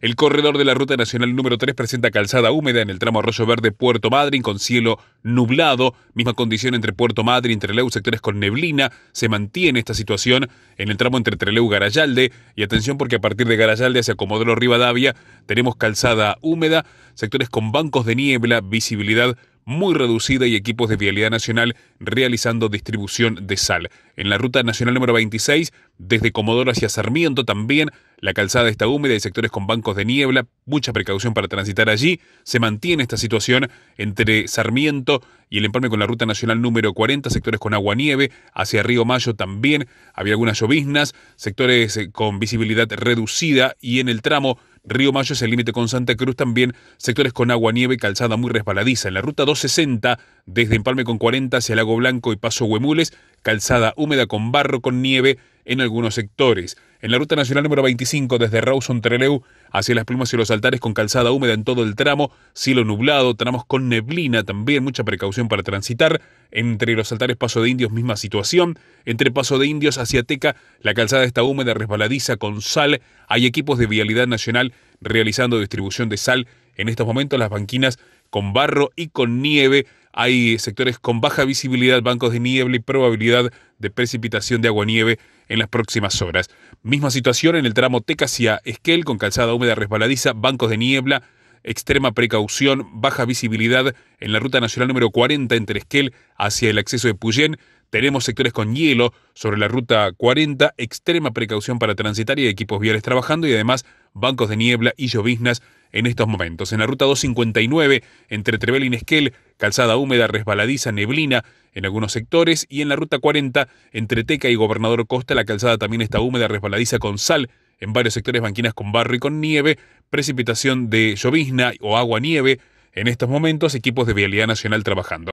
El corredor de la Ruta Nacional número 3 presenta calzada húmeda en el tramo Arroyo Verde Puerto Madryn con cielo nublado, misma condición entre Puerto Madryn y Treleu, sectores con neblina, se mantiene esta situación en el tramo entre Treleu y Garayalde y atención porque a partir de Garayalde hacia Comodoro Rivadavia tenemos calzada húmeda, sectores con bancos de niebla, visibilidad muy reducida y equipos de vialidad nacional realizando distribución de sal. En la ruta nacional número 26, desde Comodoro hacia Sarmiento también la calzada está húmeda y sectores con bancos de niebla, mucha precaución para transitar allí. Se mantiene esta situación entre Sarmiento y el empalme con la Ruta Nacional número 40, sectores con agua-nieve, hacia Río Mayo también había algunas lloviznas, sectores eh, con visibilidad reducida y en el tramo Río Mayo es el límite con Santa Cruz, también sectores con agua, nieve y calzada muy resbaladiza. En la ruta 260, desde Empalme con 40 hacia Lago Blanco y Paso Huemules, calzada húmeda con barro, con nieve en algunos sectores. En la ruta nacional número 25, desde Rawson Treleu hacia las plumas y los altares con calzada húmeda en todo el tramo, cielo nublado, tramos con neblina también, mucha precaución para transitar, entre los altares Paso de Indios misma situación, entre Paso de Indios hacia Teca la calzada está húmeda, resbaladiza con sal, hay equipos de vialidad nacional realizando distribución de sal, en estos momentos las banquinas con barro y con nieve, hay sectores con baja visibilidad, bancos de niebla y probabilidad de precipitación de agua nieve en las próximas horas. Misma situación en el tramo Teca Esquel, con calzada húmeda resbaladiza, bancos de niebla, extrema precaución, baja visibilidad en la ruta nacional número 40 entre Esquel hacia el acceso de Puyén. Tenemos sectores con hielo sobre la ruta 40, extrema precaución para transitar y equipos viales trabajando y además bancos de niebla y lloviznas en estos momentos. En la ruta 259, entre Trevel y Nesquel, calzada húmeda, resbaladiza, neblina en algunos sectores. Y en la ruta 40, entre Teca y Gobernador Costa, la calzada también está húmeda, resbaladiza con sal. En varios sectores, banquinas con barro y con nieve, precipitación de llovizna o agua-nieve. En estos momentos, equipos de Vialidad Nacional trabajando.